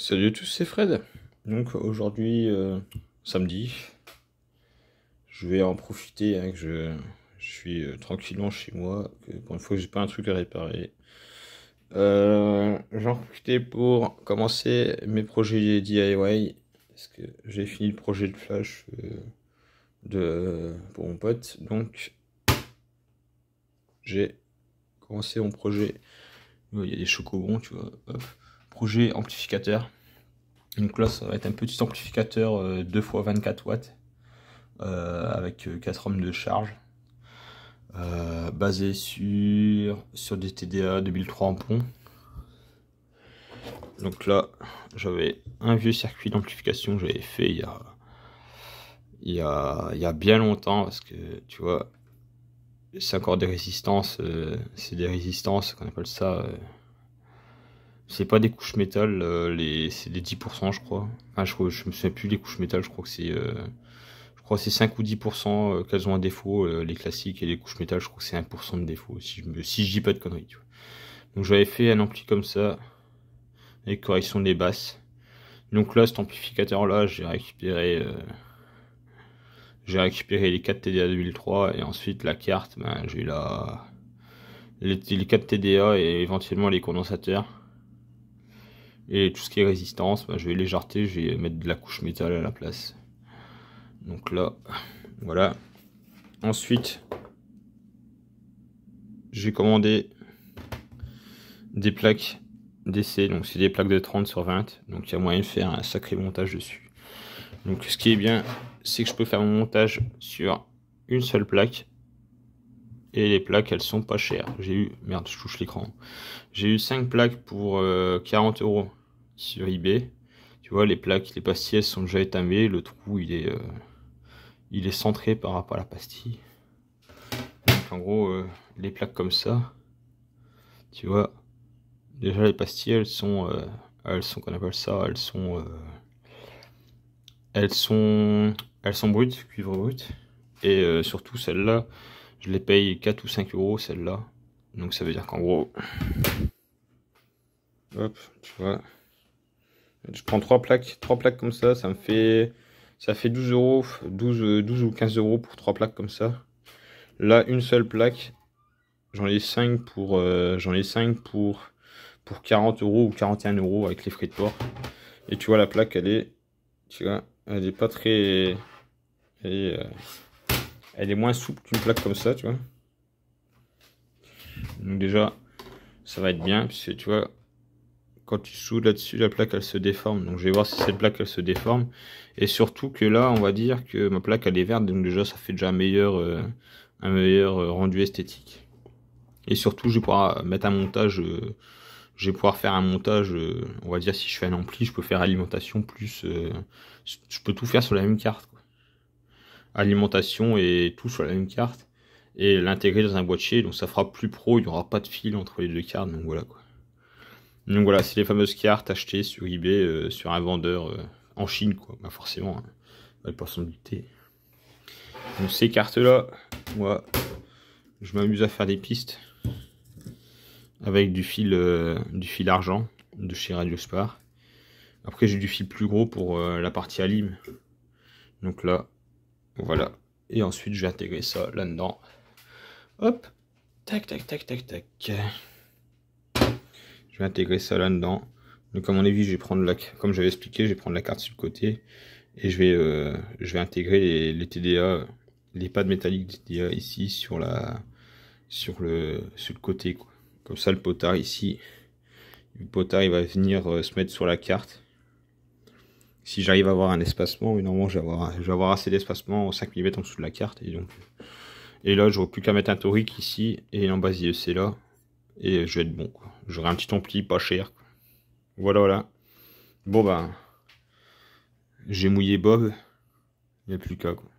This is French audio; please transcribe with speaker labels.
Speaker 1: Salut à tous, c'est Fred. Donc aujourd'hui, euh, samedi, je vais en profiter hein, que je, suis euh, tranquillement chez moi. Que pour une fois que j'ai pas un truc à réparer. Euh, J'en profiter pour commencer mes projets DIY. Parce que j'ai fini le projet de flash euh, de, pour mon pote. Donc j'ai commencé mon projet. Il y a des chocobons, tu vois projet amplificateur. Donc là, ça va être un petit amplificateur 2x24 euh, watts euh, avec 4 euh, ohms de charge. basé sur, sur des TDA 2003 en pont. Donc là, j'avais un vieux circuit d'amplification que j'avais fait il y, a, il, y a, bien longtemps, parce que tu vois, c'est encore des résistances, c'est des résistances qu'on appelle ça. C'est pas des couches métal, euh, les... c'est des 10%, je crois. je, je me souviens plus des couches métal, je crois que c'est. Euh, je crois 5 ou 10% euh, qu'elles ont un défaut, les classiques et les couches métal, je crois que c'est 1% de défaut, si je, si je dis pas de conneries. Tu vois. Donc j'avais fait un ampli comme ça, avec correction des basses. Donc là, cet amplificateur là, j'ai récupéré j'ai récupéré les 4 TDA 2003 et ensuite la carte, ben, j'ai la... les, 4 TDA et éventuellement les condensateurs. Et tout ce qui est résistance, bah, je vais légèreté, je vais mettre de la couche métal à la place. Donc là, voilà. Ensuite, j'ai commandé des plaques d'essai. Donc c'est des plaques de 30 sur 20. Donc il y a moyen de faire un sacré montage dessus. Donc ce qui est bien, c'est que je peux faire mon montage sur une seule plaque. Et les plaques, elles sont pas chères. J'ai eu... Merde, je touche l'écran. J'ai eu 5 plaques pour 40 euh, euros sur eBay. Tu vois, les plaques, les pastilles sont déjà étamées, le trou il est, euh, il est centré par rapport à la pastille. en gros, euh, les plaques comme ça, tu vois, déjà les pastilles elles sont, euh, elles sont, qu'on appelle ça, elles sont, elles sont, elles sont brutes, cuivre brut. Et surtout celle-là, je les paye 4 ou 5 euros celle-là. Donc ça veut dire qu'en gros, hop, tu vois. Je prends trois plaques, trois plaques comme ça, ça me fait, ça fait 12 euros, 12, 12 ou 15 euros pour trois plaques comme ça. Là, une seule plaque, j'en ai 5 pour, euh, j'en ai pour, pour 40 euros ou 41 euros avec les frais de port. Et tu vois, la plaque, elle est, tu vois, elle est pas très, elle est, euh, moins souple qu'une plaque comme ça, tu vois. Donc déjà, ça va être bien, puisque tu vois, quand tu soudes là-dessus, la plaque, elle se déforme. Donc, je vais voir si cette plaque, elle se déforme. Et surtout que là, on va dire que ma plaque, elle est verte. Donc, déjà, ça fait déjà un meilleur, euh, un meilleur euh, rendu esthétique. Et surtout, je vais pouvoir mettre un montage. Euh, je vais pouvoir faire un montage. on va dire, si je fais un ampli, je peux faire alimentation plus. je peux tout faire sur la même carte. Alimentation et tout sur la même carte. Et l'intégrer dans un boîtier. Donc, ça fera plus pro. Il n'y aura pas de fil entre les deux cartes. Donc, voilà quoi. Donc voilà, c'est les fameuses cartes achetées sur eBay euh, sur un vendeur euh, en Chine, quoi. Bah forcément, hein, pas s'en douter. Donc ces cartes-là, moi, je m'amuse à faire des pistes avec du fil, euh, du fil argent de chez Radio Spar. Après, j'ai du fil plus gros pour la partie à Donc là, voilà. Et ensuite, je vais intégrer ça là-dedans. Hop, tac, tac, tac, tac, tac je vais intégrer ça là dedans donc à mon avis je vais prendre la comme j'avais expliqué je vais prendre la carte sur le côté et je vais euh, je vais intégrer les, TDA les pads métalliques TDA ici sur la sur le sur le côté quoi. comme ça le potard ici le potard il va venir euh, se mettre sur la carte si j'arrive à avoir un espacement, mais normalement je vais avoir, assez d'espacement 5 mm en dessous de la carte. Et, donc, et là, j'aurais plus qu'à mettre un torique ici et en il est là. Et je vais être bon. J'aurai un petit ampli pas cher. Voilà, voilà. Bon, ben, J'ai mouillé Bob. Il n'y a plus qu'à, quoi.